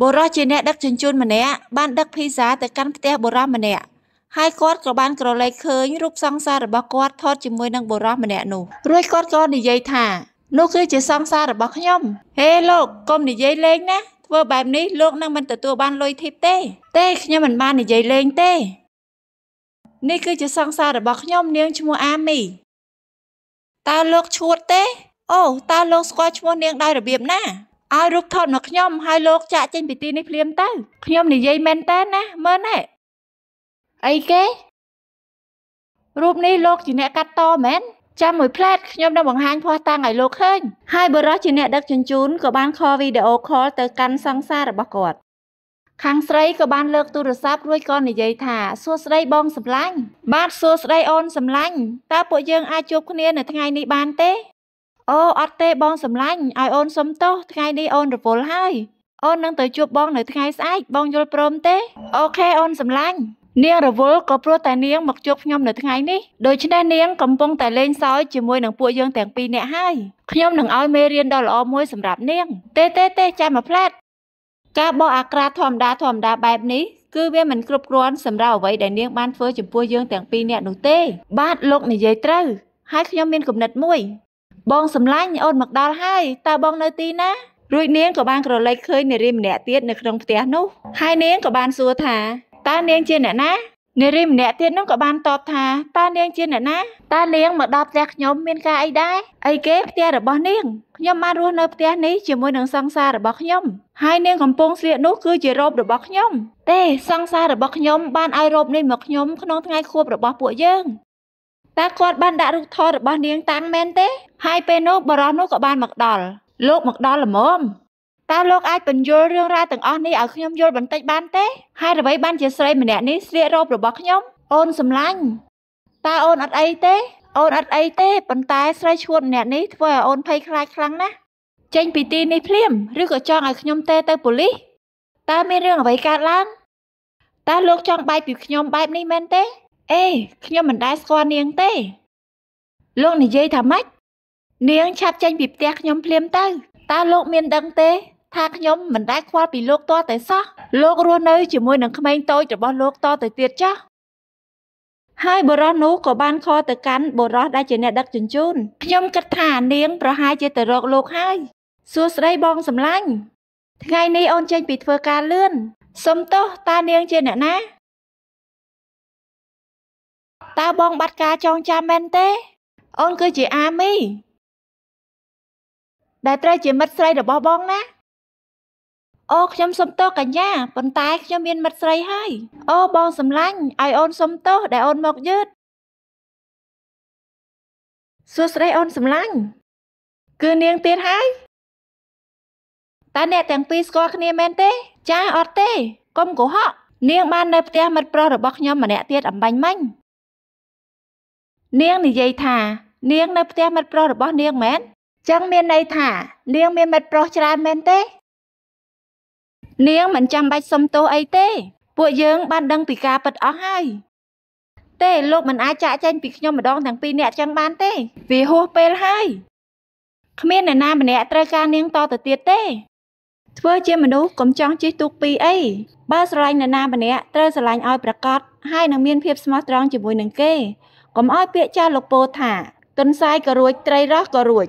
បុរសជាអ្នកដឹកជញ្ជូនម្នាក់បានដឹកភីហ្សាទៅកាន់ផ្ទះបុរសម្នាក់ហើយគាត់ក៏បានក្រឡេកឃើញរូបសង្សាររបស់គាត់ថតជាមួយនឹងបុរសម្នាក់នោះរួចគាត់ក៏និយាយថានោះគឺជាសង្សាររបស់ខ្ញុំហេលោកកុំនិយាយលេងណាធ្វើបែបនេះលោកនឹងមិនទទួលបានលុយធីបទេទេខ្ញុំមិនបាននិយាយលេងទេនេះគឺជាសង្សាររបស់ខ្ញុំនាងឈ្មោះអាមីតើលោកឈួតទេអូតើលោកស្គាល់ឈ្មោះនាងដោយរបៀបណាឲ្យរុកថតមកខ្ញុំហើយលោកចាក់ចេញពីទីនេះភ្លាមទៅខ្ញុំនិយាយមែនតើណាមើលណែអីគេរូបនេះលោកជាអ្នកកាត់តមែនចាំមួយផ្លែតខ្ញុំនឹងបង្ហាញភ័ស្តុតាងឲ្យលោកឃើញ ហើយបរិសជាអ្នកដឹកជញ្ជូនក៏បានខលវីដេអូខលទៅកាន់សង្សាររបស់គាត់ខាងស្រីក៏បានលើកទូរស័ព្ទរួចក៏និយាយថាសួស្តីបងសម្លាញ់បាទសួស្តីអូនសម្លាញ់តើពួកយើងអាចជួបគ្នានៅថ្ងៃនេះបានទេអូអត់ទេបងសំឡាញ់ឲ្យអូនសុំទោសថ្ងៃនេះអូនរវល់ហើយអូននឹងទៅជួបបង នៅថ្ងៃស្អែកបងយល់ព្រមទេអូខេអូនសំឡាញ់នាងរវល់ក៏ព្រោះតែនាងមកជួបខ្ញុំនៅថ្ងៃនេះដូច្នេះនាងកំពុងតែលេងសើចជាមួយនឹងពួកយើងទាំងពីរនាក់ហើយខ្ញុំនឹងឲ្យមេរៀនដ៏ល្អមួយសម្រាប់នាងទេទេទេចាំមកផ្លាត់ការបោះអាក្រាធម្មតាធម្មតាបែបនេះគឺវាមិនគ្រប់គ្រាន់សម្រាប់អ្វីដែលនាងបានធ្វើចំពោះយើងទាំងពីរនាក់នោះទេបាទលោកនិយាយត្រូវហើយខ្ញុំមានគំនិតមួយបងសំឡាញ់អូនមកដល់ហើយតើបងនៅទីណារួចនាងក៏បានក្រឡេកឃើញនារីម្នាក់ទៀតនៅក្នុងផ្ទះនោះហើយនាងក៏បានសួរថាតើនាងជាអ្នកណានារីម្នាក់ទៀតនោះក៏បានតបថាតើនាងជាអ្នកណាតើនាងមកដល់ផ្ទះខ្ញុំមានការអីដែរអីគេផ្ទះរបស់នាងខ្ញុំបានរស់នៅផ្ទះនេះជាមួយនឹងសង្សាររបស់ខ្ញុំហើយនាងកំពុងស្លៀកនោះគឺជារ៉ូបរបស់ខ្ញុំទេសង្សាររបស់ខ្ញុំបានឲ្យរ៉ូបនេះមកខ្ញុំក្នុងថ្ងៃខួបរបស់ពួកយើងតើគាត់បានដាក់រូបថតរបស់នាងតាំងមែនទេហើយពេលនោះបរោះនោះក៏បានមកដល់លោកមកដល់ល្មមតើលោកអាចបញ្យល់រឿងរ៉ាវទាំងអស់នេះឲ្យខ្ញុំយល់បន្តិចបានទេ ហើយអ្វីបានជាស្រីម្នាក់នេះស្លៀករ៉ូបរបស់ខ្ញុំអូនសម្លាញ់តើអូនអត់អីទេអូនអត់អីទេប៉ុន្តែស្រីឈួតម្នាក់នេះធ្វើឲ្យអូនភ័យខ្លាចខ្លាំងណាស់ចេញពីទីនេះភ្លាម ឬក៏ចង់ឲ្យខ្ញុំទេទៅប៉ូលីសតើមានរឿងអ្វីកើតឡើង តើលោកចង់បែកពីខ្ញុំបែបនេះមែនទេអេខ្ញុំមិនដែលស្គាល់នាងទេ លោកនិយាយថាម៉េចនាងឆាប់ចេញពីផ្ទះខ្ញុំភ្លាមទៅតើលោកមានដឹងទេថាខ្ញុំមិនដែលខ្វល់ពីលោកតតែសោះលោករស់នៅជាមួយនឹងក្មេងតូចរបស់លោកតទៅទៀតចាស់ហើយបុរសនោះក៏បានខទៅកាន់បុរសដែលជាអ្នកដឹកជញ្ជូនខ្ញុំគិតថានាងប្រហែលជាទៅរកលោកហើយសួស្ដីបងសម្លាញ់ថ្ងៃនេះអូនចេញពីធ្វើការលឿនសុំទោសតើនាងជាអ្នកណាតើបងបាត់ការចងចាំមែនទេ អូនគឺជាអាមី ដែលត្រូវជាមិត្តស្រីរបស់បងណាអូខ្ញុំសុំទោសកញ្ញាប៉ុន្តែខ្ញុំមានមិត្តស្រីហើយ អូបងសំឡាញ់ឲ្យអូនសុំទោសដែលអូនមកយឺតសួស្តីអូនសំឡាញ់គឺនាងទៀតហើយតើអ្នកទាំងពីរស្គាល់គ្នាមែនទេ ចាអត់ទេកុំកុហកនាងបាននៅផ្ទះមិត្តប្រុសរបស់ខ្ញុំម្នាក់ទៀតអំបញ្ញមិញនាងនិយាយថានាងនៅផ្ទះមិត្តប្រុសរបស់នាងមែនចឹងមានន័យថានាងមានមិត្តប្រុសច្រើនមែនទេនាងមិនចាំបាច់សុំទោសអីទេ ពួកយើងបានដឹងពីការពិតអស់ហើយទេលោកមិនអាចចាក់ចែងពីខ្ញុំម្ដងទាំងពីរនាក់ចឹងបានទេវាហួសពេលហើយគ្មានអ្នកណាម្នាក់ត្រូវការនាងតទៅទៀតទេធ្វើជាមនុស្សកុំចង់ជិះទូកពីរអីបើស្រឡាញ់អ្នកណាម្នាក់ត្រូវស្រឡាញ់ឲ្យប្រកបហើយនឹងមានភាពស្មោះត្រង់ជាមួយនឹងគេកុំឲ្យពាក្យចាស់លោកពោថាទុនសាយក៏រួចត្រីរស់ក៏រួច